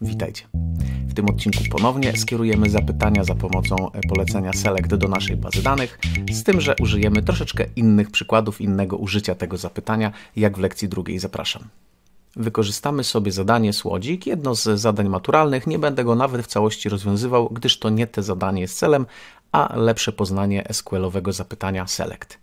Witajcie. W tym odcinku ponownie skierujemy zapytania za pomocą e, polecenia Select do naszej bazy danych, z tym, że użyjemy troszeczkę innych przykładów, innego użycia tego zapytania, jak w lekcji drugiej zapraszam. Wykorzystamy sobie zadanie słodzik, jedno z zadań maturalnych, nie będę go nawet w całości rozwiązywał, gdyż to nie te zadanie jest celem, a lepsze poznanie SQL-owego zapytania Select.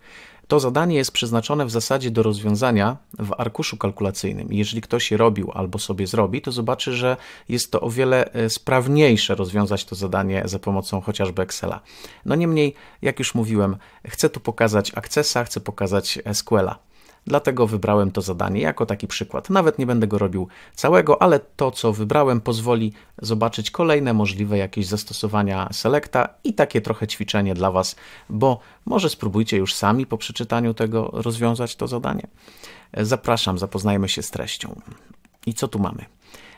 To zadanie jest przeznaczone w zasadzie do rozwiązania w arkuszu kalkulacyjnym. Jeżeli ktoś je robił albo sobie zrobi, to zobaczy, że jest to o wiele e, sprawniejsze rozwiązać to zadanie za pomocą chociażby Excela. No niemniej, jak już mówiłem, chcę tu pokazać Accessa, chcę pokazać SQLa dlatego wybrałem to zadanie jako taki przykład. Nawet nie będę go robił całego, ale to co wybrałem pozwoli zobaczyć kolejne możliwe jakieś zastosowania selekta i takie trochę ćwiczenie dla Was, bo może spróbujcie już sami po przeczytaniu tego rozwiązać to zadanie. Zapraszam, zapoznajmy się z treścią. I co tu mamy?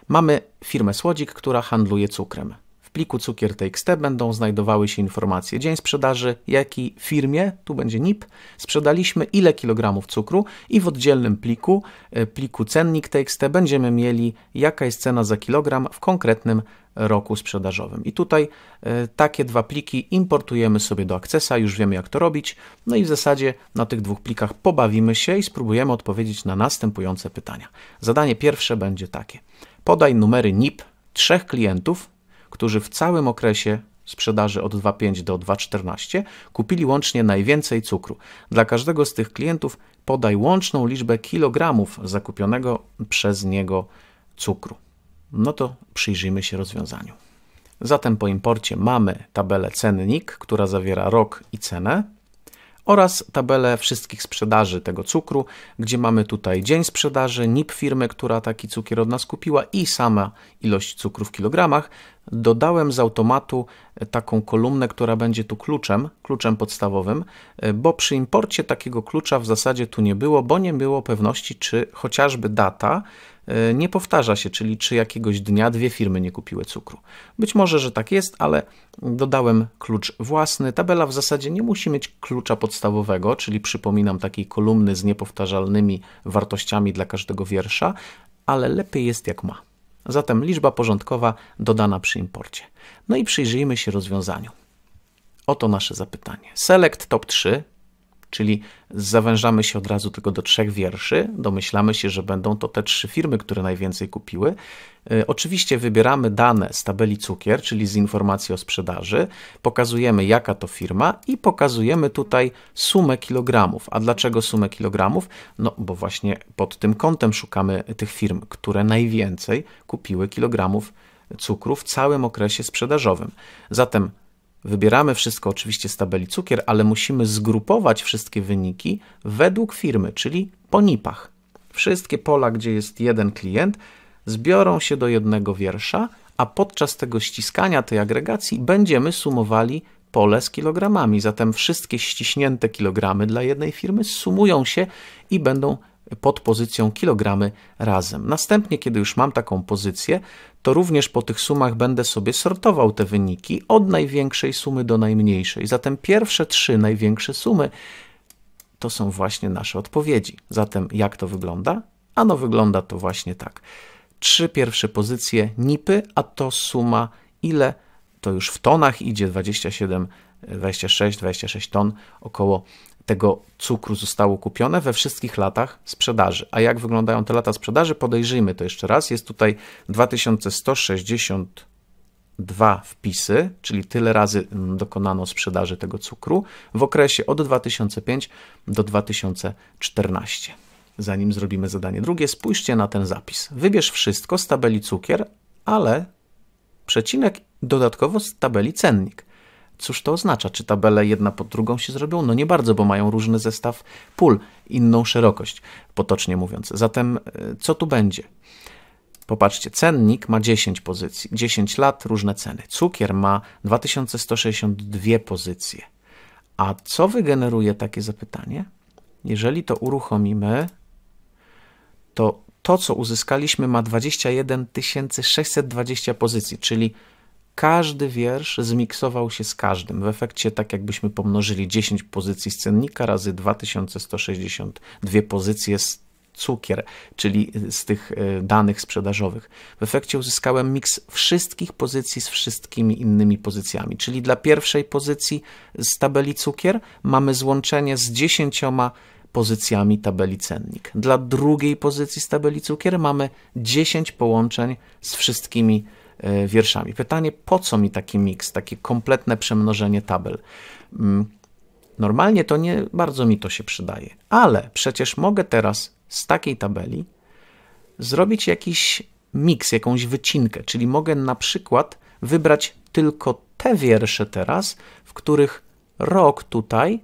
Mamy firmę Słodzik, która handluje cukrem pliku cukier.txt będą znajdowały się informacje dzień sprzedaży, jaki firmie, tu będzie NIP, sprzedaliśmy ile kilogramów cukru i w oddzielnym pliku, e, pliku cennik.txt będziemy mieli jaka jest cena za kilogram w konkretnym roku sprzedażowym. I tutaj e, takie dwa pliki importujemy sobie do Accessa, już wiemy jak to robić. No i w zasadzie na tych dwóch plikach pobawimy się i spróbujemy odpowiedzieć na następujące pytania. Zadanie pierwsze będzie takie. Podaj numery NIP trzech klientów, którzy w całym okresie sprzedaży od 2,5 do 2,14 kupili łącznie najwięcej cukru. Dla każdego z tych klientów podaj łączną liczbę kilogramów zakupionego przez niego cukru. No to przyjrzyjmy się rozwiązaniu. Zatem po imporcie mamy tabelę cennik, która zawiera rok i cenę oraz tabelę wszystkich sprzedaży tego cukru, gdzie mamy tutaj dzień sprzedaży, NIP firmy, która taki cukier od nas kupiła i sama ilość cukru w kilogramach. Dodałem z automatu e, taką kolumnę, która będzie tu kluczem, kluczem podstawowym, e, bo przy imporcie takiego klucza w zasadzie tu nie było, bo nie było pewności, czy chociażby data E, nie powtarza się, czyli czy jakiegoś dnia dwie firmy nie kupiły cukru. Być może, że tak jest, ale dodałem klucz własny. Tabela w zasadzie nie musi mieć klucza podstawowego, czyli przypominam takiej kolumny z niepowtarzalnymi wartościami dla każdego wiersza, ale lepiej jest jak ma. Zatem liczba porządkowa dodana przy imporcie. No i przyjrzyjmy się rozwiązaniu. Oto nasze zapytanie. Select top 3 Czyli zawężamy się od razu tylko do trzech wierszy, domyślamy się, że będą to te trzy firmy, które najwięcej kupiły. Y, oczywiście wybieramy dane z tabeli cukier, czyli z informacji o sprzedaży, pokazujemy jaka to firma i pokazujemy tutaj sumę kilogramów. A dlaczego sumę kilogramów? No bo właśnie pod tym kątem szukamy tych firm, które najwięcej kupiły kilogramów cukru w całym okresie sprzedażowym. Zatem Wybieramy wszystko oczywiście z tabeli cukier, ale musimy zgrupować wszystkie wyniki według firmy, czyli po nipach. Wszystkie pola, gdzie jest jeden klient, zbiorą się do jednego wiersza, a podczas tego ściskania tej agregacji będziemy sumowali pole z kilogramami. Zatem wszystkie ściśnięte kilogramy dla jednej firmy sumują się i będą pod pozycją kilogramy razem. Następnie, kiedy już mam taką pozycję, to również po tych sumach będę sobie sortował te wyniki od największej sumy do najmniejszej. Zatem pierwsze trzy największe sumy to są właśnie nasze odpowiedzi. Zatem jak to wygląda? Ano wygląda to właśnie tak. Trzy pierwsze pozycje nipy, a to suma ile? To już w tonach idzie 27, 26, 26 ton, około tego cukru zostało kupione we wszystkich latach sprzedaży. A jak wyglądają te lata sprzedaży? Podejrzyjmy to jeszcze raz. Jest tutaj 2162 wpisy, czyli tyle razy mm, dokonano sprzedaży tego cukru w okresie od 2005 do 2014. Zanim zrobimy zadanie drugie, spójrzcie na ten zapis. Wybierz wszystko z tabeli cukier, ale przecinek dodatkowo z tabeli cennik. Cóż to oznacza? Czy tabele jedna pod drugą się zrobią? No nie bardzo, bo mają różny zestaw pól, inną szerokość, potocznie mówiąc. Zatem e, co tu będzie? Popatrzcie, cennik ma 10 pozycji, 10 lat, różne ceny. Cukier ma 2162 pozycje. A co wygeneruje takie zapytanie? Jeżeli to uruchomimy, to to, co uzyskaliśmy, ma 21 620 pozycji, czyli każdy wiersz zmiksował się z każdym. W efekcie tak jakbyśmy pomnożyli 10 pozycji scennika razy 2162 pozycje cukier, czyli z tych e, danych sprzedażowych. W efekcie uzyskałem miks wszystkich pozycji z wszystkimi innymi pozycjami, czyli dla pierwszej pozycji z tabeli cukier mamy złączenie z 10 pozycjami tabeli cennik. Dla drugiej pozycji z tabeli cukier mamy 10 połączeń z wszystkimi E, wierszami. Pytanie, po co mi taki miks, takie kompletne przemnożenie tabel? Mm, normalnie to nie bardzo mi to się przydaje, ale przecież mogę teraz z takiej tabeli zrobić jakiś miks, jakąś wycinkę, czyli mogę na przykład wybrać tylko te wiersze teraz, w których rok tutaj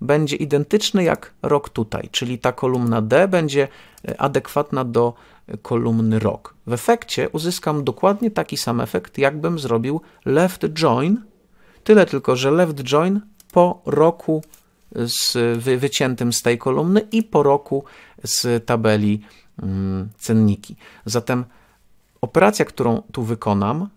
będzie identyczny jak rok tutaj, czyli ta kolumna D będzie e, adekwatna do kolumny rok. W efekcie uzyskam dokładnie taki sam efekt, jakbym zrobił left join, tyle tylko, że left join po roku z wyciętym z tej kolumny i po roku z tabeli mm, cenniki. Zatem operacja, którą tu wykonam,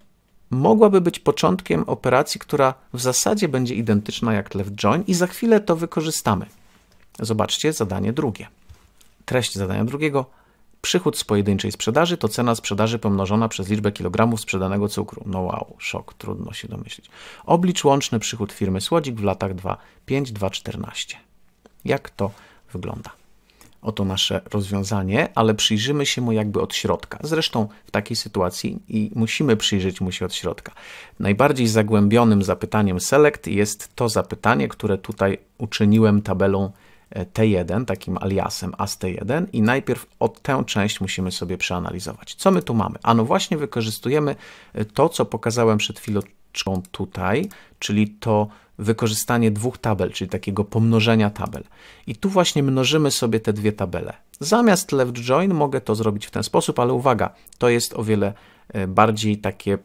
mogłaby być początkiem operacji, która w zasadzie będzie identyczna jak left join i za chwilę to wykorzystamy. Zobaczcie zadanie drugie. Treść zadania drugiego przychód z pojedynczej sprzedaży to cena sprzedaży pomnożona przez liczbę kilogramów sprzedanego cukru. No wow, szok, trudno się domyślić. Oblicz łączny przychód firmy Słodzik w latach 25 2014 Jak to wygląda? Oto nasze rozwiązanie, ale przyjrzymy się mu jakby od środka. Zresztą w takiej sytuacji i musimy przyjrzeć mu się od środka. Najbardziej zagłębionym zapytaniem SELECT jest to zapytanie, które tutaj uczyniłem tabelą T1, takim aliasem AST1 i najpierw od tę część musimy sobie przeanalizować. Co my tu mamy? Ano właśnie wykorzystujemy e, to, co pokazałem przed chwilą tutaj, czyli to wykorzystanie dwóch tabel, czyli takiego pomnożenia tabel. I tu właśnie mnożymy sobie te dwie tabele. Zamiast left join mogę to zrobić w ten sposób, ale uwaga, to jest o wiele e, bardziej takie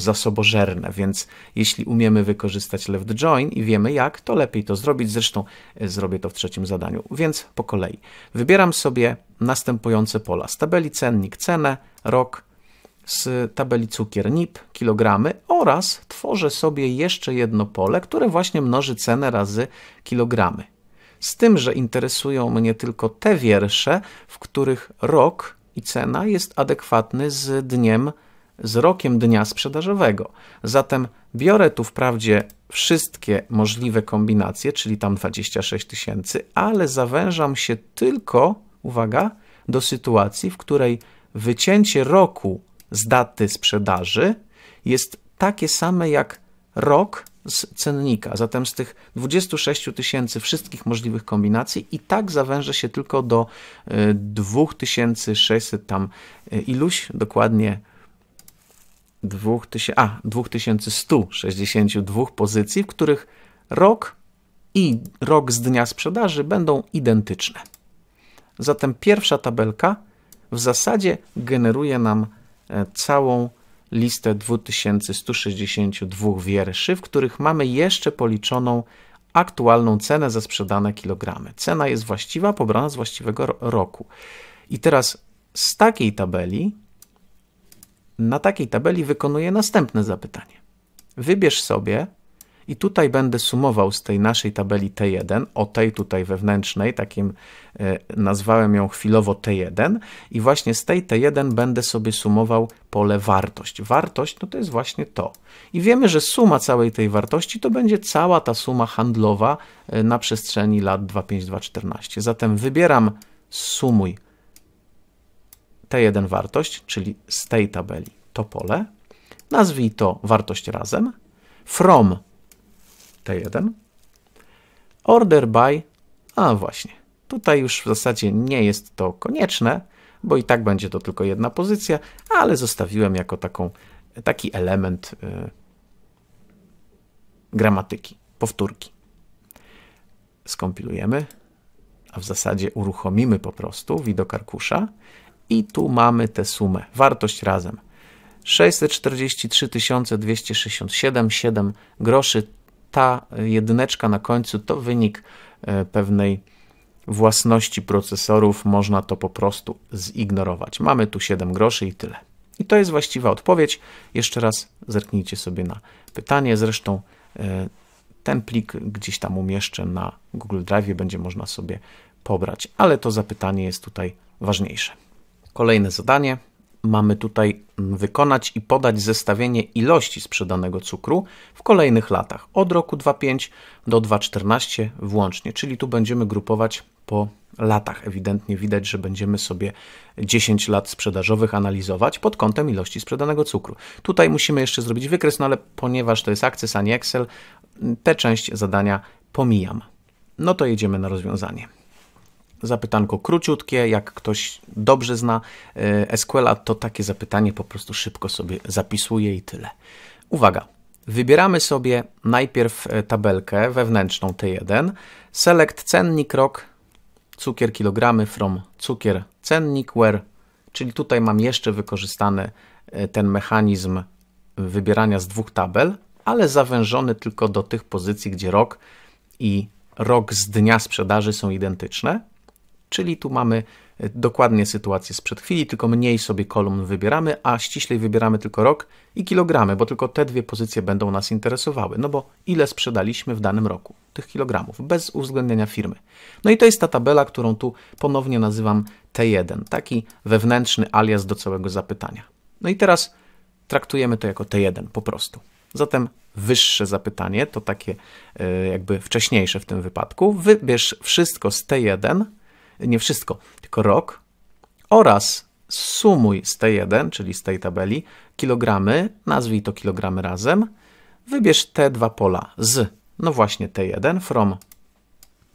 zasobożerne, więc jeśli umiemy wykorzystać left join i wiemy jak, to lepiej to zrobić. Zresztą e, zrobię to w trzecim zadaniu, więc po kolei. Wybieram sobie następujące pola. Z tabeli cennik cenę, rok, z tabeli cukier NIP, kilogramy oraz tworzę sobie jeszcze jedno pole, które właśnie mnoży cenę razy kilogramy. Z tym, że interesują mnie tylko te wiersze, w których rok i cena jest adekwatny z dniem z rokiem dnia sprzedażowego. Zatem biorę tu wprawdzie wszystkie możliwe kombinacje, czyli tam 26 tysięcy, ale zawężam się tylko, uwaga, do sytuacji, w której wycięcie roku z daty sprzedaży jest takie same jak rok z cennika. Zatem z tych 26 tysięcy wszystkich możliwych kombinacji i tak zawężę się tylko do 2600 y, tam y, iluś dokładnie 2000, a, 2162 pozycji, w których rok i rok z dnia sprzedaży będą identyczne. Zatem pierwsza tabelka w zasadzie generuje nam e, całą listę 2162 wierszy, w których mamy jeszcze policzoną aktualną cenę za sprzedane kilogramy. Cena jest właściwa, pobrana z właściwego roku. I teraz z takiej tabeli na takiej tabeli wykonuję następne zapytanie. Wybierz sobie, i tutaj będę sumował z tej naszej tabeli T1, o tej tutaj wewnętrznej, takim e, nazwałem ją chwilowo T1 i właśnie z tej T1 będę sobie sumował pole wartość. Wartość no to jest właśnie to. I wiemy, że suma całej tej wartości to będzie cała ta suma handlowa e, na przestrzeni lat 25-214. Zatem wybieram sumuj T1 wartość, czyli z tej tabeli to pole, nazwij to wartość razem, from T1, order by, a właśnie, tutaj już w zasadzie nie jest to konieczne, bo i tak będzie to tylko jedna pozycja, ale zostawiłem jako taką, taki element y, gramatyki, powtórki. Skompilujemy, a w zasadzie uruchomimy po prostu widok arkusza i tu mamy tę sumę, wartość razem. 643 267,7 groszy. Ta jedyneczka na końcu to wynik e, pewnej własności procesorów, można to po prostu zignorować. Mamy tu 7 groszy i tyle. I to jest właściwa odpowiedź. Jeszcze raz zerknijcie sobie na pytanie. Zresztą e, ten plik gdzieś tam umieszczę na Google Drive, będzie można sobie pobrać, ale to zapytanie jest tutaj ważniejsze. Kolejne zadanie. Mamy tutaj wykonać i podać zestawienie ilości sprzedanego cukru w kolejnych latach od roku 2.5 do 2.14 włącznie, czyli tu będziemy grupować po latach. Ewidentnie widać, że będziemy sobie 10 lat sprzedażowych analizować pod kątem ilości sprzedanego cukru. Tutaj musimy jeszcze zrobić wykres, no ale ponieważ to jest akces, a nie Excel, tę część zadania pomijam. No to jedziemy na rozwiązanie. Zapytanko króciutkie, jak ktoś dobrze zna e, SQL, to takie zapytanie po prostu szybko sobie zapisuje i tyle. Uwaga, wybieramy sobie najpierw e, tabelkę wewnętrzną T1, select cennik rok, cukier kilogramy from cukier cennik where, czyli tutaj mam jeszcze wykorzystany e, ten mechanizm wybierania z dwóch tabel, ale zawężony tylko do tych pozycji, gdzie rok i rok z dnia sprzedaży są identyczne. Czyli tu mamy e, dokładnie sytuację sprzed chwili, tylko mniej sobie kolumn wybieramy, a ściślej wybieramy tylko rok i kilogramy, bo tylko te dwie pozycje będą nas interesowały, no bo ile sprzedaliśmy w danym roku tych kilogramów, bez uwzględnienia firmy. No i to jest ta tabela, którą tu ponownie nazywam T1, taki wewnętrzny alias do całego zapytania. No i teraz traktujemy to jako T1 po prostu. Zatem wyższe zapytanie, to takie e, jakby wcześniejsze w tym wypadku. Wybierz wszystko z T1 nie wszystko, tylko rok oraz sumuj z T1, czyli z tej tabeli, kilogramy, nazwij to kilogramy razem, wybierz te dwa pola z, no właśnie T1, from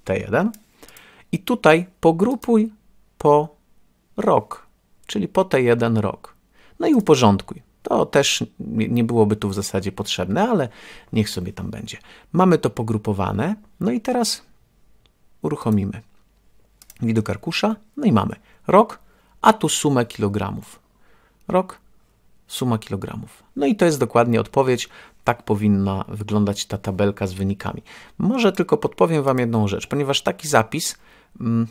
T1 i tutaj pogrupuj po rok, czyli po T1 rok. No i uporządkuj. To też nie byłoby tu w zasadzie potrzebne, ale niech sobie tam będzie. Mamy to pogrupowane, no i teraz uruchomimy widok arkusza, no i mamy rok, a tu sumę kilogramów. Rok, suma kilogramów. No i to jest dokładnie odpowiedź. Tak powinna wyglądać ta tabelka z wynikami. Może tylko podpowiem Wam jedną rzecz, ponieważ taki zapis mm,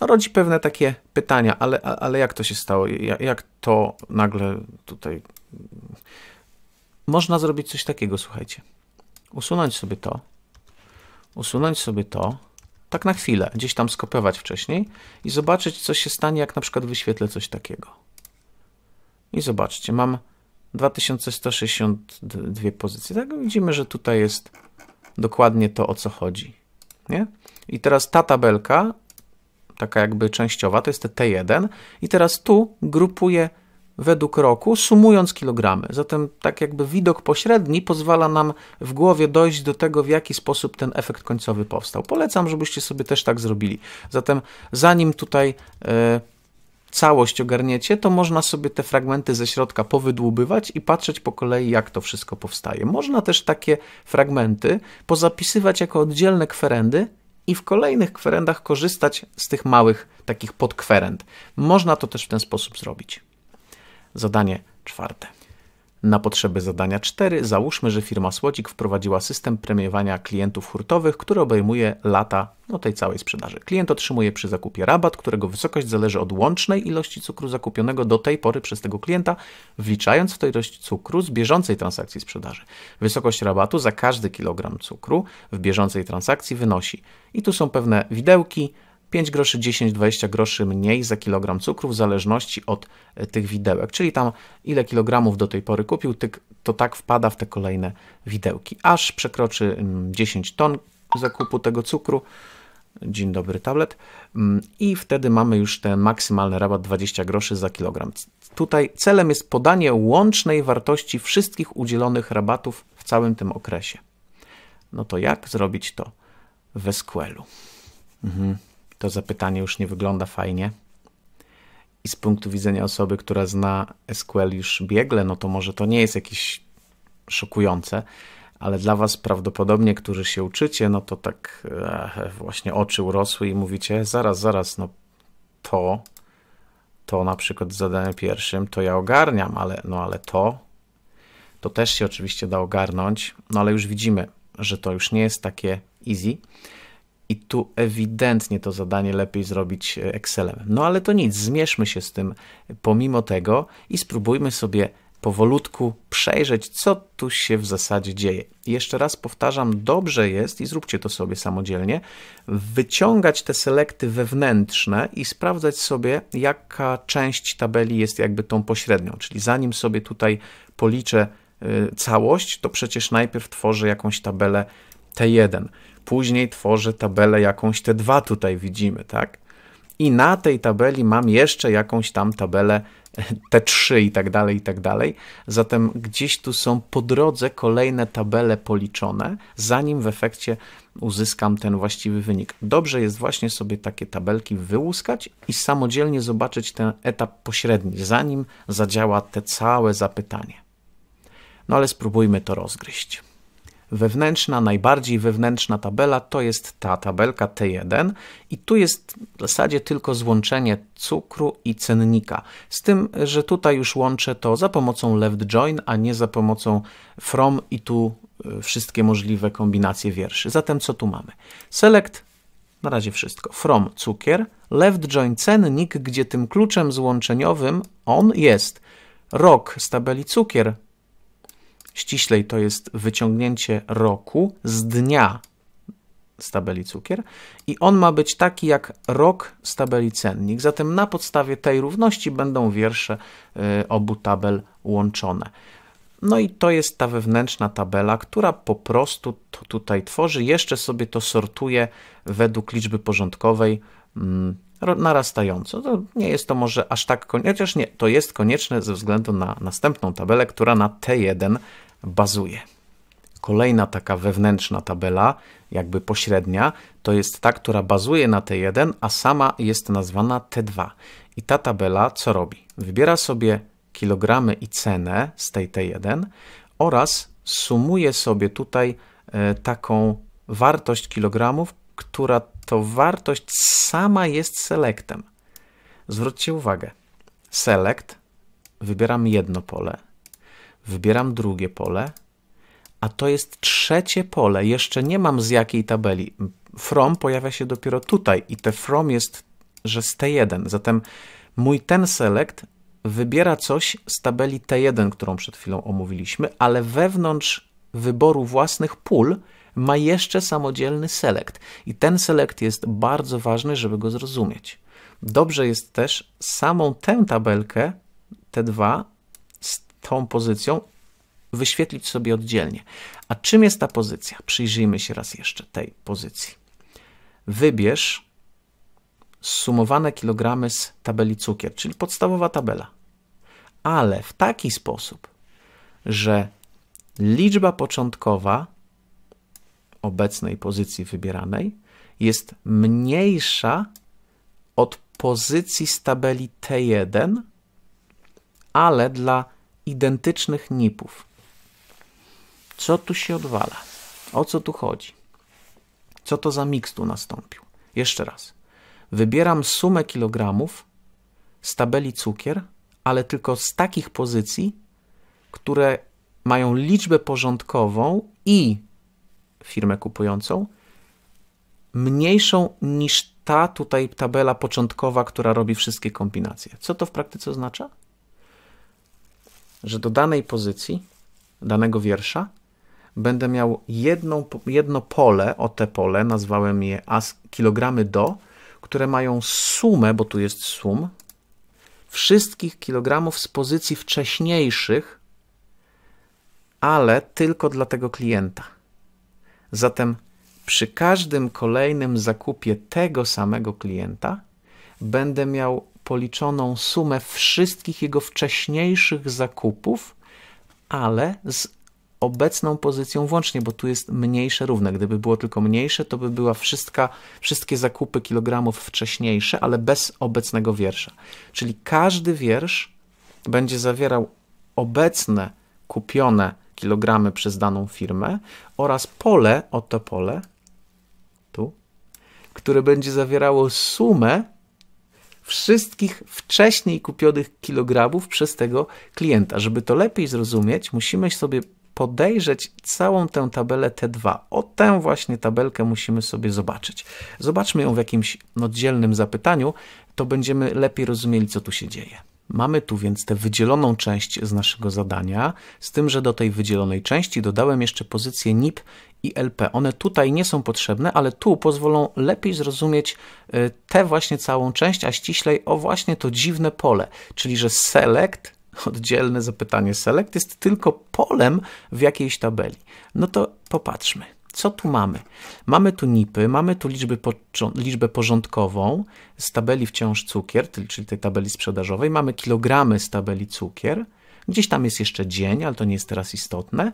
no, rodzi pewne takie pytania, ale, ale jak to się stało? jak to nagle tutaj. Można zrobić coś takiego, słuchajcie. Usunąć sobie to, usunąć sobie to, tak na chwilę, gdzieś tam skopiować wcześniej i zobaczyć, co się stanie, jak na przykład wyświetlę coś takiego. I zobaczcie, mam 2162 pozycje. Tak, widzimy, że tutaj jest dokładnie to, o co chodzi. Nie? I teraz ta tabelka, taka jakby częściowa, to jest te T1 i teraz tu grupuję według roku, sumując kilogramy. Zatem, tak jakby widok pośredni pozwala nam w głowie dojść do tego, w jaki sposób ten efekt końcowy powstał. Polecam, żebyście sobie też tak zrobili. Zatem, zanim tutaj e, całość ogarniecie, to można sobie te fragmenty ze środka powydłubywać i patrzeć po kolei, jak to wszystko powstaje. Można też takie fragmenty pozapisywać jako oddzielne kwerendy i w kolejnych kwerendach korzystać z tych małych takich podkwerend. Można to też w ten sposób zrobić. Zadanie czwarte. Na potrzeby zadania 4 załóżmy, że firma Słodzik wprowadziła system premiowania klientów hurtowych, który obejmuje lata no, tej całej sprzedaży. Klient otrzymuje przy zakupie rabat, którego wysokość zależy od łącznej ilości cukru zakupionego do tej pory przez tego klienta, wliczając w tę ilość cukru z bieżącej transakcji sprzedaży. Wysokość rabatu za każdy kilogram cukru w bieżącej transakcji wynosi. I tu są pewne widełki, 5 groszy, 10-20 groszy mniej za kilogram cukru w zależności od e, tych widełek. Czyli tam ile kilogramów do tej pory kupił, to tak wpada w te kolejne widełki. Aż przekroczy 10 mm, ton zakupu tego cukru, dzień dobry tablet, mm, i wtedy mamy już ten maksymalny rabat 20 groszy za kilogram. Tutaj celem jest podanie łącznej wartości wszystkich udzielonych rabatów w całym tym okresie. No to jak zrobić to w SQL-u? Mhm to zapytanie już nie wygląda fajnie. I z punktu widzenia osoby, która zna SQL już biegle, no to może to nie jest jakieś szokujące, ale dla Was prawdopodobnie, którzy się uczycie, no to tak e, właśnie oczy urosły i mówicie, zaraz, zaraz, no to, to na przykład zadanie pierwszym, to ja ogarniam, ale, no ale to, to też się oczywiście da ogarnąć, no ale już widzimy, że to już nie jest takie easy. I tu ewidentnie to zadanie lepiej zrobić e, Excelem. No ale to nic, zmierzmy się z tym pomimo tego i spróbujmy sobie powolutku przejrzeć, co tu się w zasadzie dzieje. Jeszcze raz powtarzam, dobrze jest i zróbcie to sobie samodzielnie, wyciągać te selekty wewnętrzne i sprawdzać sobie, jaka część tabeli jest jakby tą pośrednią. Czyli zanim sobie tutaj policzę e, całość, to przecież najpierw tworzę jakąś tabelę T1 później tworzę tabelę jakąś T2 tutaj widzimy, tak? I na tej tabeli mam jeszcze jakąś tam tabelę T3 i tak dalej, i tak dalej. Zatem gdzieś tu są po drodze kolejne tabele policzone, zanim w efekcie uzyskam ten właściwy wynik. Dobrze jest właśnie sobie takie tabelki wyłuskać i samodzielnie zobaczyć ten etap pośredni, zanim zadziała te całe zapytanie. No ale spróbujmy to rozgryźć wewnętrzna, najbardziej wewnętrzna tabela to jest ta tabelka T1 i tu jest w zasadzie tylko złączenie cukru i cennika. Z tym, że tutaj już łączę to za pomocą left join, a nie za pomocą from i tu e, wszystkie możliwe kombinacje wierszy. Zatem co tu mamy? Select na razie wszystko. From cukier, left join cennik, gdzie tym kluczem złączeniowym on jest rok z tabeli cukier Ściślej to jest wyciągnięcie roku z dnia z tabeli cukier i on ma być taki jak rok z tabeli cennik. Zatem na podstawie tej równości będą wiersze y, obu tabel łączone. No i to jest ta wewnętrzna tabela, która po prostu to tutaj tworzy. Jeszcze sobie to sortuje według liczby porządkowej mm, narastająco. To nie jest to może aż tak konieczne, chociaż nie, to jest konieczne ze względu na następną tabelę, która na T1 bazuje. Kolejna taka wewnętrzna tabela, jakby pośrednia, to jest ta, która bazuje na T1, a sama jest nazwana T2. I ta tabela co robi? Wybiera sobie kilogramy i cenę z tej T1 oraz sumuje sobie tutaj e, taką wartość kilogramów, która to wartość sama jest selectem. Zwróćcie uwagę, select, wybieram jedno pole, wybieram drugie pole, a to jest trzecie pole, jeszcze nie mam z jakiej tabeli. From pojawia się dopiero tutaj i te from jest, że z T1, zatem mój ten select wybiera coś z tabeli T1, którą przed chwilą omówiliśmy, ale wewnątrz wyboru własnych pól ma jeszcze samodzielny select i ten select jest bardzo ważny, żeby go zrozumieć. Dobrze jest też samą tę tabelkę, te dwa, z tą pozycją wyświetlić sobie oddzielnie. A czym jest ta pozycja? Przyjrzyjmy się raz jeszcze tej pozycji. Wybierz sumowane kilogramy z tabeli cukier, czyli podstawowa tabela. Ale w taki sposób, że liczba początkowa obecnej pozycji wybieranej jest mniejsza od pozycji z tabeli T1, ale dla identycznych nipów. Co tu się odwala? O co tu chodzi? Co to za miks tu nastąpił? Jeszcze raz. Wybieram sumę kilogramów z tabeli cukier, ale tylko z takich pozycji, które mają liczbę porządkową i firmę kupującą, mniejszą niż ta tutaj tabela początkowa, która robi wszystkie kombinacje. Co to w praktyce oznacza? Że do danej pozycji, danego wiersza, będę miał jedną, jedno pole, o te pole, nazwałem je as, kilogramy do, które mają sumę, bo tu jest sum, wszystkich kilogramów z pozycji wcześniejszych, ale tylko dla tego klienta. Zatem przy każdym kolejnym zakupie tego samego klienta będę miał policzoną sumę wszystkich jego wcześniejszych zakupów, ale z obecną pozycją włącznie, bo tu jest mniejsze równe. Gdyby było tylko mniejsze, to by była wszystka, wszystkie zakupy kilogramów wcześniejsze, ale bez obecnego wiersza. Czyli każdy wiersz będzie zawierał obecne kupione kilogramy przez daną firmę oraz pole, oto pole, tu, które będzie zawierało sumę wszystkich wcześniej kupionych kilogramów przez tego klienta. Żeby to lepiej zrozumieć, musimy sobie podejrzeć całą tę tabelę T2. O tę właśnie tabelkę musimy sobie zobaczyć. Zobaczmy ją w jakimś oddzielnym zapytaniu, to będziemy lepiej rozumieli, co tu się dzieje. Mamy tu więc tę wydzieloną część z naszego zadania, z tym, że do tej wydzielonej części dodałem jeszcze pozycje NIP i LP. One tutaj nie są potrzebne, ale tu pozwolą lepiej zrozumieć y, tę właśnie całą część, a ściślej o właśnie to dziwne pole, czyli że select oddzielne zapytanie select jest tylko polem w jakiejś tabeli. No to popatrzmy co tu mamy? Mamy tu nipy, mamy tu liczby po, liczbę porządkową z tabeli wciąż cukier, czyli tej tabeli sprzedażowej, mamy kilogramy z tabeli cukier, gdzieś tam jest jeszcze dzień, ale to nie jest teraz istotne,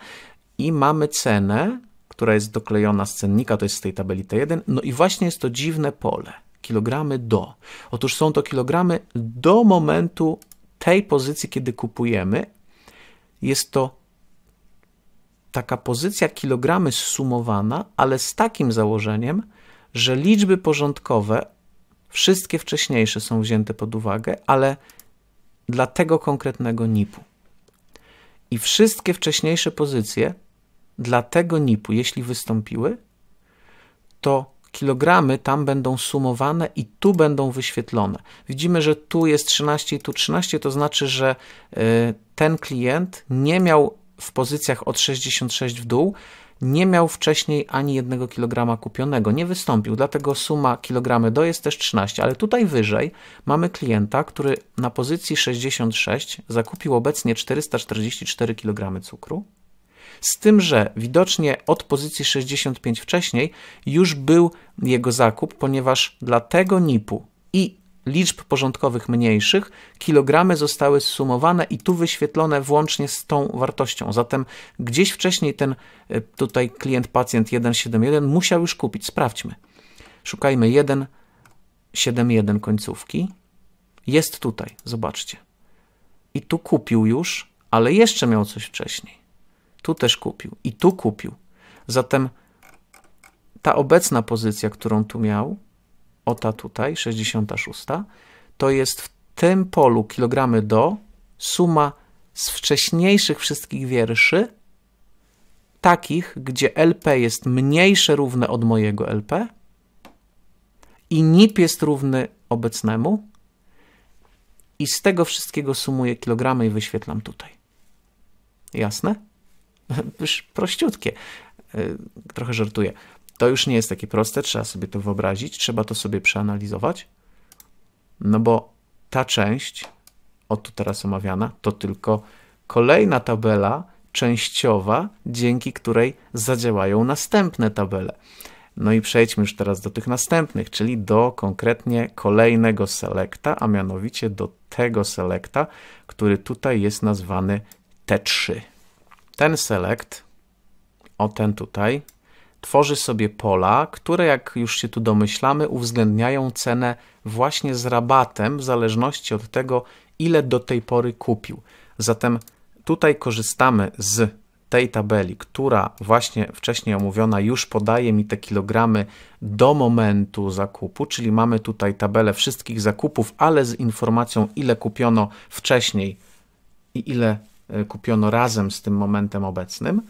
i mamy cenę, która jest doklejona z cennika, to jest z tej tabeli T1, no i właśnie jest to dziwne pole, kilogramy do. Otóż są to kilogramy do momentu tej pozycji, kiedy kupujemy, jest to taka pozycja kilogramy zsumowana, ale z takim założeniem, że liczby porządkowe, wszystkie wcześniejsze są wzięte pod uwagę, ale dla tego konkretnego NIP-u. I wszystkie wcześniejsze pozycje dla tego NIP-u, jeśli wystąpiły, to kilogramy tam będą sumowane i tu będą wyświetlone. Widzimy, że tu jest 13 i tu 13, to znaczy, że y, ten klient nie miał w pozycjach od 66 w dół nie miał wcześniej ani jednego kilograma kupionego, nie wystąpił, dlatego suma kilogramy do jest też 13, ale tutaj wyżej mamy klienta, który na pozycji 66 zakupił obecnie 444 kg cukru, z tym, że widocznie od pozycji 65 wcześniej już był jego zakup, ponieważ dla tego NIP-u i liczb porządkowych mniejszych, kilogramy zostały zsumowane i tu wyświetlone włącznie z tą wartością. Zatem gdzieś wcześniej ten e, tutaj klient pacjent 171 musiał już kupić. Sprawdźmy. Szukajmy 171 końcówki. Jest tutaj, zobaczcie. I tu kupił już, ale jeszcze miał coś wcześniej. Tu też kupił i tu kupił. Zatem ta obecna pozycja, którą tu miał, o ta tutaj, 66, to jest w tym polu kilogramy do suma z wcześniejszych wszystkich wierszy, takich, gdzie LP jest mniejsze równe od mojego LP i NIP jest równy obecnemu i z tego wszystkiego sumuję kilogramy i wyświetlam tutaj. Jasne? Prościutkie. Y, trochę żartuję. To już nie jest takie proste, trzeba sobie to wyobrazić, trzeba to sobie przeanalizować, no bo ta część, o tu teraz omawiana, to tylko kolejna tabela częściowa, dzięki której zadziałają następne tabele. No i przejdźmy już teraz do tych następnych, czyli do konkretnie kolejnego selekta, a mianowicie do tego selekta, który tutaj jest nazwany T3. Ten select, o ten tutaj, tworzy sobie pola, które, jak już się tu domyślamy, uwzględniają cenę właśnie z rabatem w zależności od tego, ile do tej pory kupił. Zatem tutaj korzystamy z tej tabeli, która właśnie wcześniej omówiona już podaje mi te kilogramy do momentu zakupu, czyli mamy tutaj tabelę wszystkich zakupów, ale z informacją ile kupiono wcześniej i ile e, kupiono razem z tym momentem obecnym.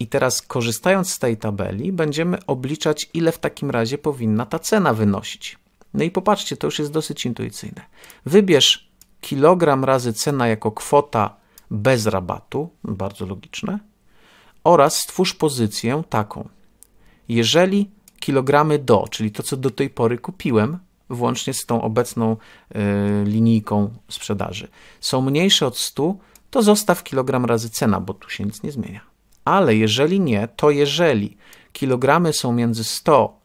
I teraz korzystając z tej tabeli będziemy obliczać, ile w takim razie powinna ta cena wynosić. No i popatrzcie, to już jest dosyć intuicyjne. Wybierz kilogram razy cena jako kwota bez rabatu, bardzo logiczne, oraz stwórz pozycję taką. Jeżeli kilogramy do, czyli to, co do tej pory kupiłem, włącznie z tą obecną y, linijką sprzedaży, są mniejsze od 100, to zostaw kilogram razy cena, bo tu się nic nie zmienia ale jeżeli nie, to jeżeli kilogramy są między 100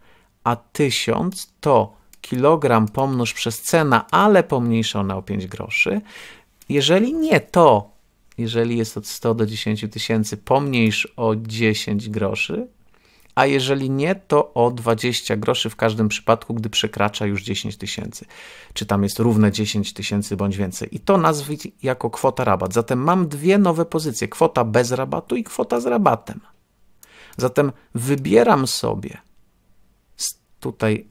a 1000, to kilogram pomnóż przez cena, ale pomniejszone o 5 groszy. Jeżeli nie, to jeżeli jest od 100 do 10 tysięcy, pomniejsz o 10 groszy a jeżeli nie, to o 20 groszy w każdym przypadku, gdy przekracza już 10 tysięcy, czy tam jest równe 10 tysięcy bądź więcej. I to nazwij jako kwota rabat. Zatem mam dwie nowe pozycje, kwota bez rabatu i kwota z rabatem. Zatem wybieram sobie tutaj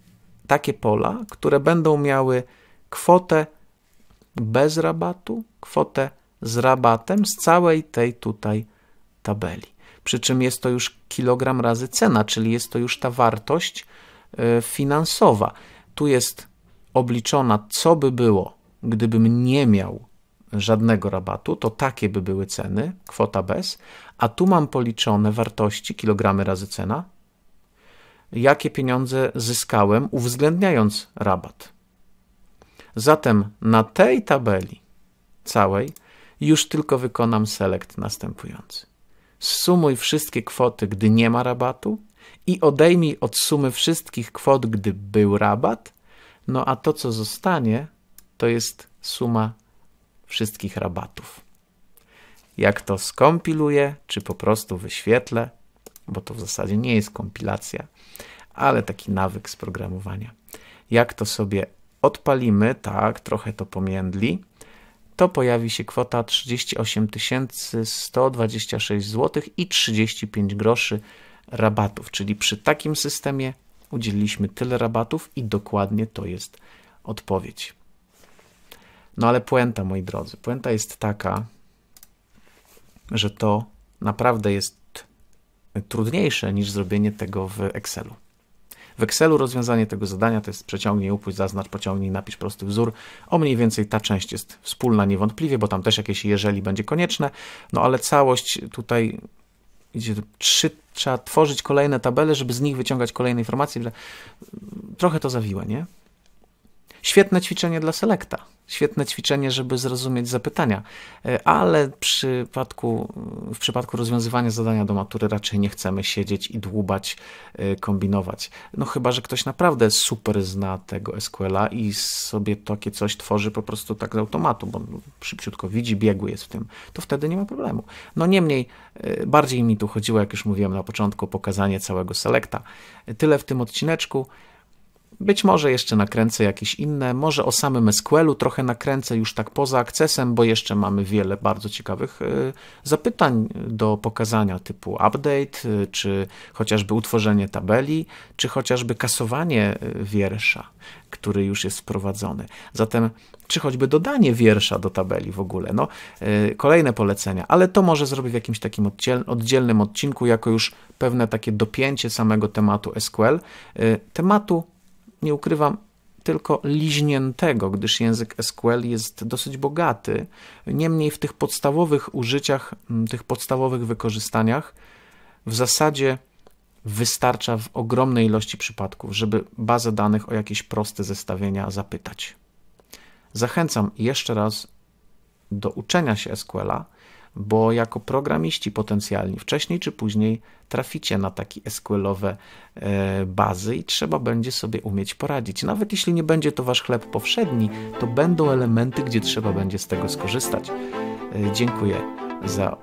takie pola, które będą miały kwotę bez rabatu, kwotę z rabatem z całej tej tutaj tabeli. Przy czym jest to już kilogram razy cena, czyli jest to już ta wartość e, finansowa. Tu jest obliczona, co by było, gdybym nie miał żadnego rabatu, to takie by były ceny, kwota bez, a tu mam policzone wartości, kilogramy razy cena, jakie pieniądze zyskałem, uwzględniając rabat. Zatem na tej tabeli całej już tylko wykonam select następujący. Sumuj wszystkie kwoty, gdy nie ma rabatu i odejmij od sumy wszystkich kwot, gdy był rabat, no a to, co zostanie, to jest suma wszystkich rabatów. Jak to skompiluję, czy po prostu wyświetlę, bo to w zasadzie nie jest kompilacja, ale taki nawyk z programowania. Jak to sobie odpalimy, tak, trochę to pomiędli, to pojawi się kwota 38 126 zł i 35 groszy rabatów, czyli przy takim systemie udzieliliśmy tyle rabatów i dokładnie to jest odpowiedź. No ale puenta, moi drodzy, puenta jest taka, że to naprawdę jest trudniejsze niż zrobienie tego w Excelu. W Excelu rozwiązanie tego zadania to jest przeciągnij, upuść, zaznacz, pociągnij, napisz prosty wzór. O mniej więcej ta część jest wspólna niewątpliwie, bo tam też jakieś jeżeli będzie konieczne, no ale całość tutaj idzie trzy, trzeba tworzyć kolejne tabele, żeby z nich wyciągać kolejne informacje. Trochę to zawiłe, nie? Świetne ćwiczenie dla selekta. Świetne ćwiczenie, żeby zrozumieć zapytania, e, ale w przypadku, w przypadku rozwiązywania zadania do matury raczej nie chcemy siedzieć i dłubać, e, kombinować. No chyba, że ktoś naprawdę super zna tego SQL-a i sobie takie coś tworzy po prostu tak z automatu, bo no, szybciutko widzi, biegły jest w tym, to wtedy nie ma problemu. No niemniej, e, bardziej mi tu chodziło, jak już mówiłem na początku, o pokazanie całego selekta. Tyle w tym odcineczku. Być może jeszcze nakręcę jakieś inne, może o samym SQL-u trochę nakręcę już tak poza akcesem, bo jeszcze mamy wiele bardzo ciekawych y, zapytań do pokazania typu update, y, czy chociażby utworzenie tabeli, czy chociażby kasowanie y, wiersza, który już jest wprowadzony. Zatem czy choćby dodanie wiersza do tabeli w ogóle. No, kolejne polecenia, ale to może zrobię w jakimś takim oddzielnym odcinku, jako już pewne takie dopięcie samego tematu SQL, tematu nie ukrywam, tylko liźniętego, gdyż język SQL jest dosyć bogaty. Niemniej w tych podstawowych użyciach, tych podstawowych wykorzystaniach w zasadzie wystarcza w ogromnej ilości przypadków, żeby bazę danych o jakieś proste zestawienia zapytać. Zachęcam jeszcze raz do uczenia się SQL'a. a bo jako programiści potencjalni wcześniej czy później traficie na takie eskwelowe e, bazy i trzeba będzie sobie umieć poradzić. Nawet jeśli nie będzie to wasz chleb powszedni, to będą elementy, gdzie trzeba będzie z tego skorzystać. E, dziękuję za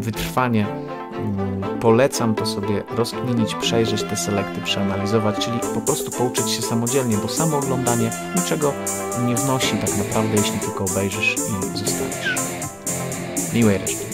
wytrwanie. Mm, polecam to sobie rozkminić, przejrzeć te selekty, przeanalizować, czyli po prostu pouczyć się samodzielnie, bo samo oglądanie niczego nie wnosi tak naprawdę, jeśli tylko obejrzysz i zostaniesz. anyway.